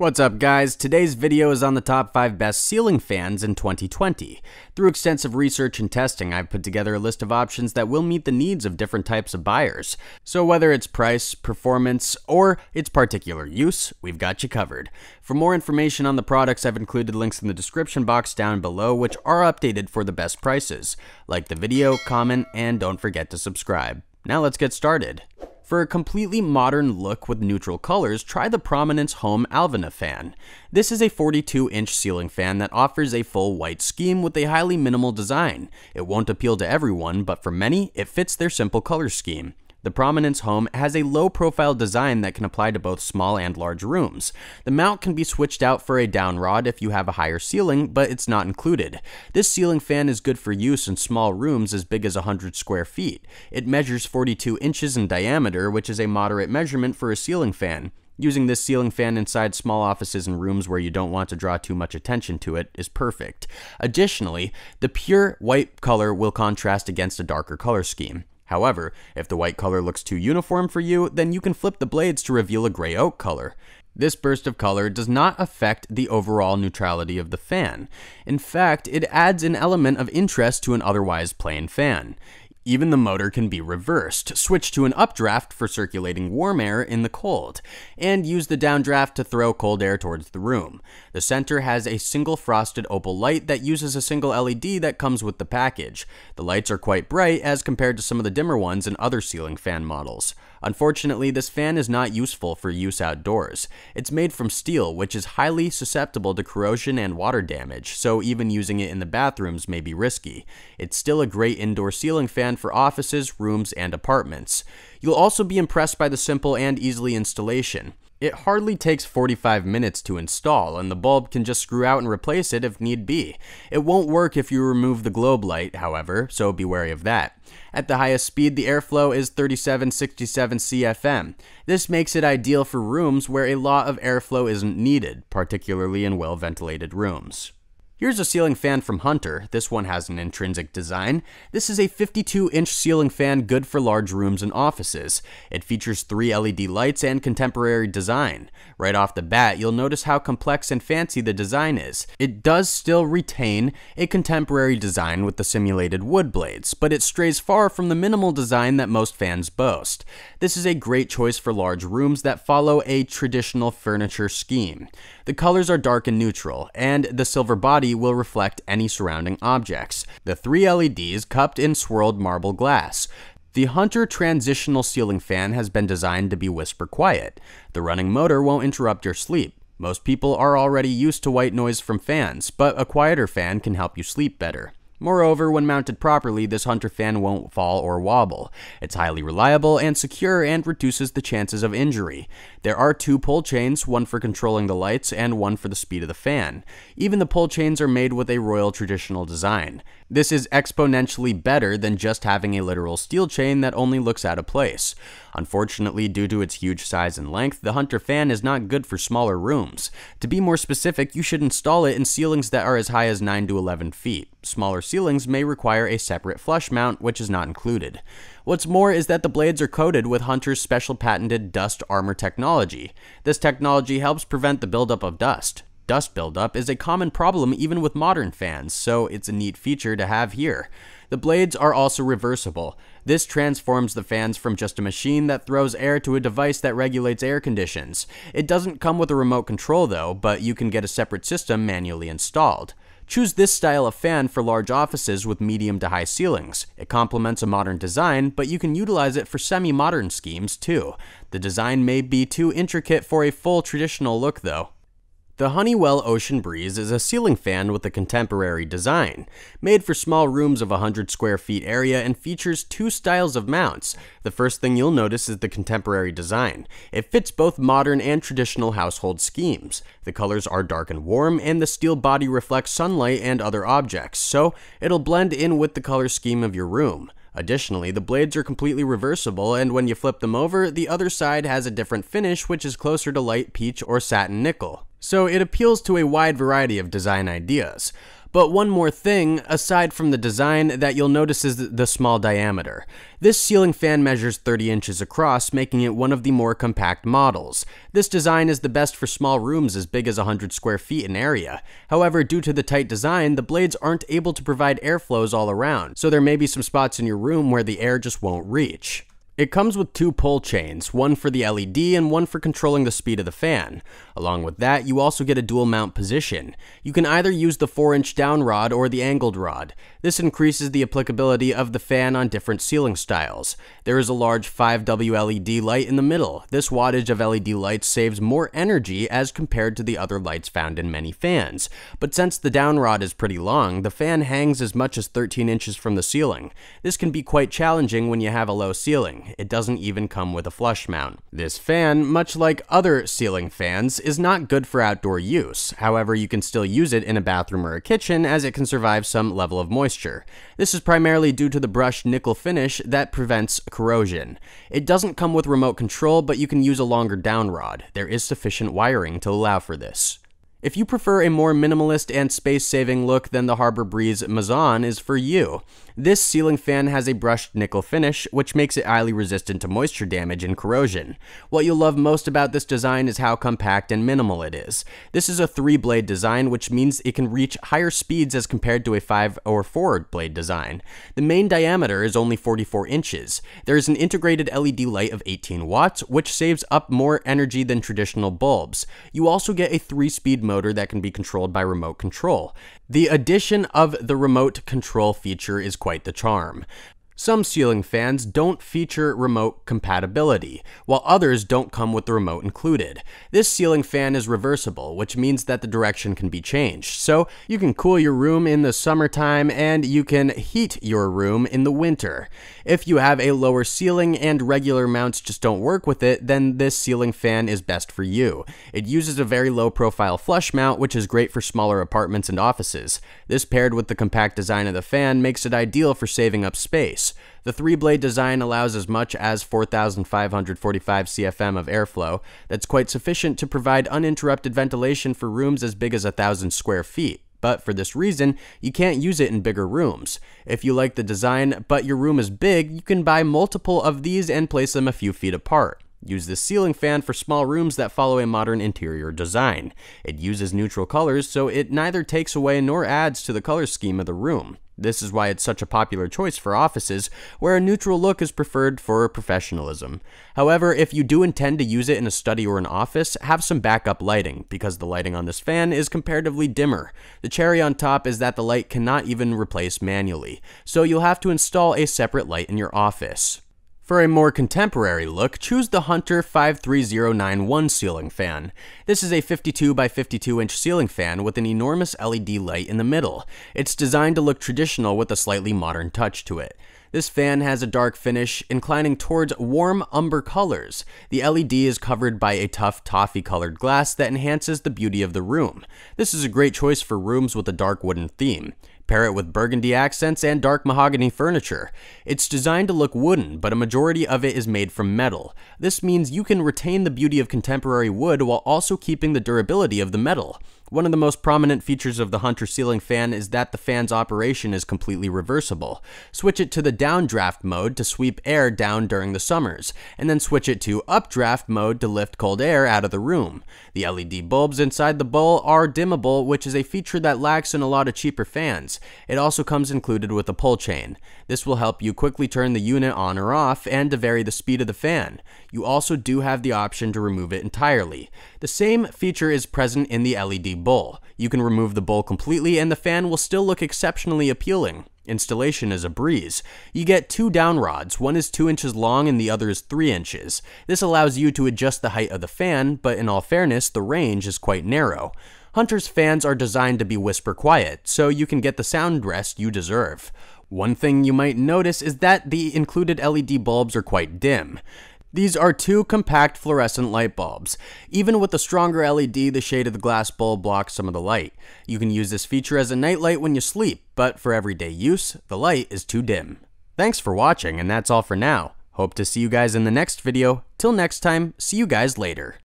What's up guys, today's video is on the top 5 best ceiling fans in 2020. Through extensive research and testing, I've put together a list of options that will meet the needs of different types of buyers. So whether it's price, performance, or its particular use, we've got you covered. For more information on the products, I've included links in the description box down below which are updated for the best prices. Like the video, comment, and don't forget to subscribe. Now let's get started. For a completely modern look with neutral colors, try the Prominence Home Alvina fan. This is a 42-inch ceiling fan that offers a full white scheme with a highly minimal design. It won't appeal to everyone, but for many, it fits their simple color scheme. The Prominence Home has a low profile design that can apply to both small and large rooms. The mount can be switched out for a down rod if you have a higher ceiling, but it's not included. This ceiling fan is good for use in small rooms as big as 100 square feet. It measures 42 inches in diameter, which is a moderate measurement for a ceiling fan. Using this ceiling fan inside small offices and rooms where you don't want to draw too much attention to it is perfect. Additionally, the pure white color will contrast against a darker color scheme. However, if the white color looks too uniform for you, then you can flip the blades to reveal a gray oak color. This burst of color does not affect the overall neutrality of the fan. In fact, it adds an element of interest to an otherwise plain fan. Even the motor can be reversed, switch to an updraft for circulating warm air in the cold, and use the downdraft to throw cold air towards the room. The center has a single frosted opal light that uses a single LED that comes with the package. The lights are quite bright as compared to some of the dimmer ones in other ceiling fan models. Unfortunately, this fan is not useful for use outdoors. It's made from steel, which is highly susceptible to corrosion and water damage, so even using it in the bathrooms may be risky. It's still a great indoor ceiling fan for offices, rooms, and apartments. You'll also be impressed by the simple and easily installation. It hardly takes 45 minutes to install, and the bulb can just screw out and replace it if need be. It won't work if you remove the globe light, however, so be wary of that. At the highest speed, the airflow is 3767 CFM. This makes it ideal for rooms where a lot of airflow isn't needed, particularly in well-ventilated rooms. Here's a ceiling fan from Hunter. This one has an intrinsic design. This is a 52-inch ceiling fan good for large rooms and offices. It features three LED lights and contemporary design. Right off the bat, you'll notice how complex and fancy the design is. It does still retain a contemporary design with the simulated wood blades, but it strays far from the minimal design that most fans boast. This is a great choice for large rooms that follow a traditional furniture scheme. The colors are dark and neutral, and the silver body will reflect any surrounding objects. The three LEDs cupped in swirled marble glass. The Hunter transitional ceiling fan has been designed to be whisper quiet. The running motor won't interrupt your sleep. Most people are already used to white noise from fans, but a quieter fan can help you sleep better. Moreover, when mounted properly, this hunter fan won't fall or wobble. It's highly reliable and secure and reduces the chances of injury. There are two pull chains, one for controlling the lights and one for the speed of the fan. Even the pull chains are made with a royal traditional design. This is exponentially better than just having a literal steel chain that only looks out of place. Unfortunately, due to its huge size and length, the Hunter fan is not good for smaller rooms. To be more specific, you should install it in ceilings that are as high as 9 to 11 feet. Smaller ceilings may require a separate flush mount, which is not included. What's more is that the blades are coated with Hunter's special patented dust armor technology. This technology helps prevent the buildup of dust dust buildup is a common problem even with modern fans, so it's a neat feature to have here. The blades are also reversible. This transforms the fans from just a machine that throws air to a device that regulates air conditions. It doesn't come with a remote control though, but you can get a separate system manually installed. Choose this style of fan for large offices with medium to high ceilings. It complements a modern design, but you can utilize it for semi-modern schemes too. The design may be too intricate for a full traditional look though. The Honeywell Ocean Breeze is a ceiling fan with a contemporary design, made for small rooms of 100 square feet area and features two styles of mounts. The first thing you'll notice is the contemporary design. It fits both modern and traditional household schemes. The colors are dark and warm, and the steel body reflects sunlight and other objects, so it'll blend in with the color scheme of your room. Additionally, the blades are completely reversible, and when you flip them over, the other side has a different finish which is closer to light peach or satin nickel so it appeals to a wide variety of design ideas. But one more thing, aside from the design, that you'll notice is the small diameter. This ceiling fan measures 30 inches across, making it one of the more compact models. This design is the best for small rooms as big as 100 square feet in area. However, due to the tight design, the blades aren't able to provide airflows all around, so there may be some spots in your room where the air just won't reach. It comes with two pull chains, one for the LED and one for controlling the speed of the fan. Along with that, you also get a dual mount position. You can either use the 4 inch down rod or the angled rod. This increases the applicability of the fan on different ceiling styles. There is a large 5W LED light in the middle. This wattage of LED lights saves more energy as compared to the other lights found in many fans. But since the down rod is pretty long, the fan hangs as much as 13 inches from the ceiling. This can be quite challenging when you have a low ceiling. It doesn't even come with a flush mount. This fan, much like other ceiling fans, is not good for outdoor use. However, you can still use it in a bathroom or a kitchen as it can survive some level of moisture moisture. This is primarily due to the brushed nickel finish that prevents corrosion. It doesn't come with remote control, but you can use a longer down rod. There is sufficient wiring to allow for this. If you prefer a more minimalist and space-saving look, then the Harbor Breeze Mazan is for you. This ceiling fan has a brushed nickel finish, which makes it highly resistant to moisture damage and corrosion. What you'll love most about this design is how compact and minimal it is. This is a three-blade design, which means it can reach higher speeds as compared to a five or four-blade design. The main diameter is only 44 inches. There is an integrated LED light of 18 watts, which saves up more energy than traditional bulbs. You also get a three-speed motor that can be controlled by remote control. The addition of the remote control feature is quite the charm. Some ceiling fans don't feature remote compatibility, while others don't come with the remote included. This ceiling fan is reversible, which means that the direction can be changed. So you can cool your room in the summertime and you can heat your room in the winter. If you have a lower ceiling and regular mounts just don't work with it, then this ceiling fan is best for you. It uses a very low profile flush mount, which is great for smaller apartments and offices. This paired with the compact design of the fan makes it ideal for saving up space. The three-blade design allows as much as 4,545 CFM of airflow. That's quite sufficient to provide uninterrupted ventilation for rooms as big as 1,000 square feet but for this reason, you can't use it in bigger rooms. If you like the design, but your room is big, you can buy multiple of these and place them a few feet apart. Use this ceiling fan for small rooms that follow a modern interior design. It uses neutral colors, so it neither takes away nor adds to the color scheme of the room. This is why it's such a popular choice for offices, where a neutral look is preferred for professionalism. However, if you do intend to use it in a study or an office, have some backup lighting, because the lighting on this fan is comparatively dimmer. The cherry on top is that the light cannot even replace manually, so you'll have to install a separate light in your office. For a more contemporary look, choose the Hunter 53091 ceiling fan. This is a 52 by 52 inch ceiling fan with an enormous LED light in the middle. It's designed to look traditional with a slightly modern touch to it. This fan has a dark finish, inclining towards warm umber colors. The LED is covered by a tough toffee colored glass that enhances the beauty of the room. This is a great choice for rooms with a dark wooden theme. Pair it with burgundy accents and dark mahogany furniture. It's designed to look wooden, but a majority of it is made from metal. This means you can retain the beauty of contemporary wood while also keeping the durability of the metal. One of the most prominent features of the Hunter ceiling fan is that the fan's operation is completely reversible. Switch it to the downdraft mode to sweep air down during the summers, and then switch it to updraft mode to lift cold air out of the room. The LED bulbs inside the bowl are dimmable, which is a feature that lacks in a lot of cheaper fans. It also comes included with a pull chain. This will help you quickly turn the unit on or off and to vary the speed of the fan. You also do have the option to remove it entirely. The same feature is present in the LED bowl. You can remove the bowl completely and the fan will still look exceptionally appealing. Installation is a breeze. You get two down rods, one is 2 inches long and the other is 3 inches. This allows you to adjust the height of the fan, but in all fairness, the range is quite narrow. Hunter's fans are designed to be whisper quiet, so you can get the sound rest you deserve. One thing you might notice is that the included LED bulbs are quite dim. These are two compact fluorescent light bulbs. Even with a stronger LED, the shade of the glass bulb blocks some of the light. You can use this feature as a nightlight when you sleep, but for everyday use, the light is too dim. Thanks for watching, and that's all for now. Hope to see you guys in the next video. Till next time, see you guys later.